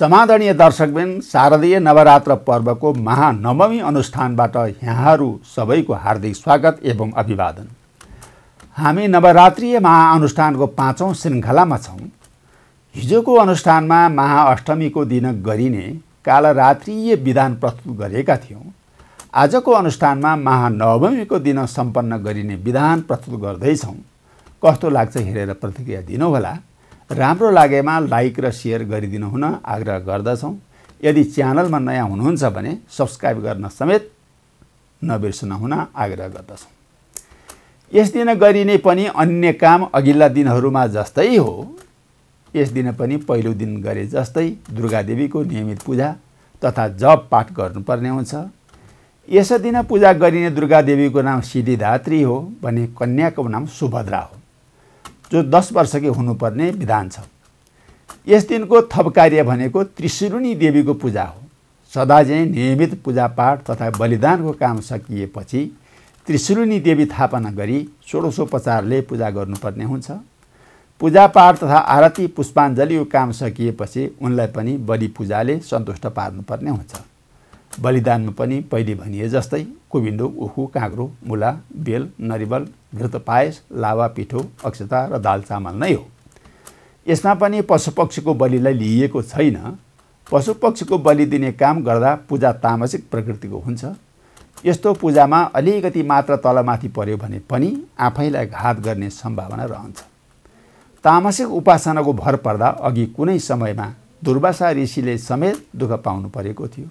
समादरणीय दर्शकबिन शारदीय नवरात्र पर्वको महानवमी अनुष्ठानबाट यहाँहरू सबैको हार्दिक स्वागत एवं अभिवादन हामी नवरात्रिय महाअनुष्ठानको पाँचौँ श्रृङ्खलामा छौँ हिजोको अनुष्ठानमा महाअष्टमीको दिन गरिने कालरात्रिय विधान प्रस्तुत गरेका थियौँ आजको अनुष्ठानमा महानवमीको दिन सम्पन्न गरिने विधान प्रस्तुत गर्दैछौँ कस्तो लाग्छ हेरेर प्रतिक्रिया दिनुहोला राम्रो लागेमा लाइक र सेयर गरिदिनु हुन आग्रह गर्दछौँ यदि च्यानलमा नयाँ हुनुहुन्छ भने सब्सक्राइब गर्न समेत नबिर्सन हुन आग्रह गर्दछौँ यस दिन गरिने पनि अन्य काम अघिल्ला दिनहरूमा जस्तै हो यस दिन पनि पहिलो दिन गरे जस्तै दुर्गा देवीको नियमित पूजा तथा जप पाठ गर्नुपर्ने हुन्छ यस दिन पूजा गरिने दुर्गा देवीको नाम सिद्धिदात्री हो भने कन्याको नाम सुभद्रा हो जो दस वर्षकै हुनुपर्ने विधान छ यस दिनको थप कार्य भनेको त्रिशुरुनी देवीको पूजा हो सदाझै नियमित पूजापाठ तथा बलिदानको काम सकिएपछि त्रिशुरुनी देवी थापना गरी षोडशोपचारले पूजा गर्नुपर्ने हुन्छ पूजापाठ तथा आरती पुष्पाञ्जलीको काम सकिएपछि उनलाई पनि बलि पूजाले सन्तुष्ट पार्नुपर्ने हुन्छ बलिदानमा पनि पहिले भनिए जस्तै कुबिन्दो उखु काँक्रो मुला बेल नरिवल घृत पायस लावा पिठो अक्षता र दाल चामल नै हो यसमा पनि पशुपक्षीको बलिलाई लिइएको छैन पशुपक्षीको बलि दिने काम गर्दा पूजा तामसिक प्रकृतिको हुन्छ यस्तो पूजामा अलिकति मात्र तलमाथि पर्यो भने पनि आफैलाई घात गर्ने सम्भावना रहन्छ तामसिक उपासनाको भर पर्दा अघि कुनै समयमा दुर्वासा ऋषिले समेत दुःख पाउनु परेको थियो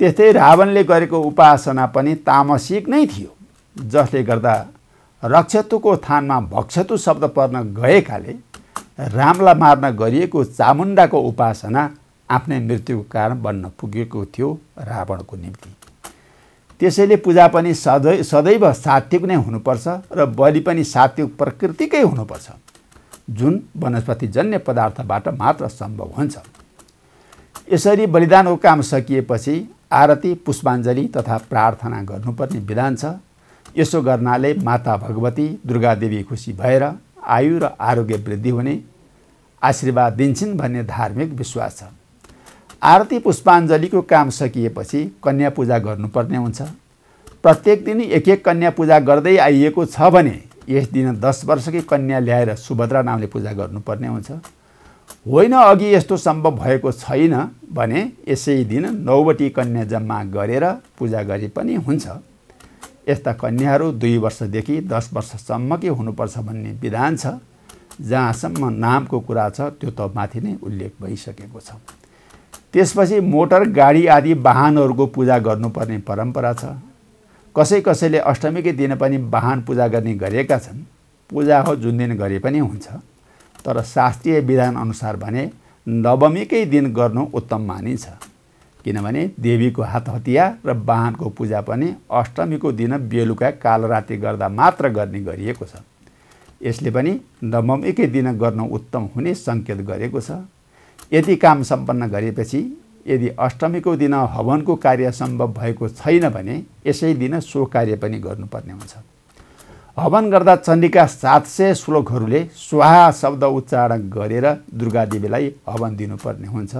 त्यस्तै रावणले गरेको उपासना पनि तामसिक नै थियो जसले गर्दा रक्षतुको थानमा भक्षतु शब्द पर्न गएकाले रामलाई मार्न गरिएको चामुण्डाको उपासना आफ्नै मृत्युको कारण बन्न पुगेको थियो रावणको निम्ति त्यसैले पूजा पनि सधैँ सदैव सात्विक नै हुनुपर्छ र बलि पनि सात्विक प्रकृतिकै हुनुपर्छ जुन वनस्पतिजन्य पदार्थबाट मात्र सम्भव हुन्छ यसरी बलिदानको काम सकिएपछि आरती पुष्पाञ्जली तथा प्रार्थना गर्नुपर्ने विधान छ यसो गर्नाले माता भगवती दुर्गा देवी खुसी भएर आयु र आरोग्य वृद्धि हुने आशीर्वाद दिन्छन् भन्ने धार्मिक विश्वास छ आरती पुष्पाञ्जलीको काम सकिएपछि कन्या पूजा गर्नुपर्ने हुन्छ प्रत्येक दिन एक एक कन्या पूजा गर्दै आइएको छ भने यस दिन दस वर्षकै कन्या ल्याएर सुभद्रा नामले पूजा गर्नुपर्ने हुन्छ होइन अघि यस्तो सम्भव भएको छैन भने यसै दिन नौवटी कन्या जम्मा गरेर पूजा गरे पनि हुन्छ यस्ता कन्याहरू दुई वर्षदेखि दस वर्षसम्मकै हुनुपर्छ भन्ने विधान छ जहाँसम्म नामको कुरा छ त्यो त माथि नै उल्लेख भइसकेको छ त्यसपछि मोटर गाडी आदि वाहनहरूको पूजा गर्नुपर्ने परम्परा छ कसै कसैले अष्टमीकै दिन पनि वाहन पूजा गर्ने गरेका छन् पूजा हो जुन दिन गरे पनि हुन्छ तर शास्त्रीय विधान अनुसार भने नवमीकै दिन गर्नु उत्तम मानिन्छ किनभने देवीको हात हतिया र वाहनको पूजा पनि अष्टमीको दिन बेलुका कालराती गर्दा मात्र गर्ने गरिएको छ यसले पनि नवमीकै दिन गर्नु उत्तम हुने सङ्केत गरेको छ यदि काम सम्पन्न गरेपछि यदि अष्टमीको दिन हवनको कार्य सम्भव भएको छैन भने यसै दिन सो कार्य पनि गर्नुपर्ने हुन्छ हवन गर्दा चण्डीका सात सय श्लोकहरूले स्वाहा शब्द उच्चारण गरेर दुर्गा देवीलाई हवन दिनुपर्ने हुन्छ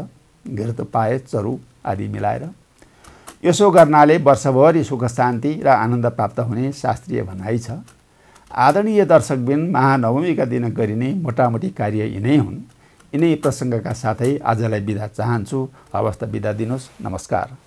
घृत पाए चरु आदि मिलाएर यसो गर्नाले वर्षभरि सुख शान्ति र आनन्द प्राप्त हुने शास्त्रीय भनाइ छ आदरणीय दर्शकबिन महानवमीका दिन गरिने मोटामोटी कार्य यिनै हुन् यिनै प्रसङ्गका साथै आजलाई बिदा चाहन्छु हवस् त बिदा दिनुहोस् नमस्कार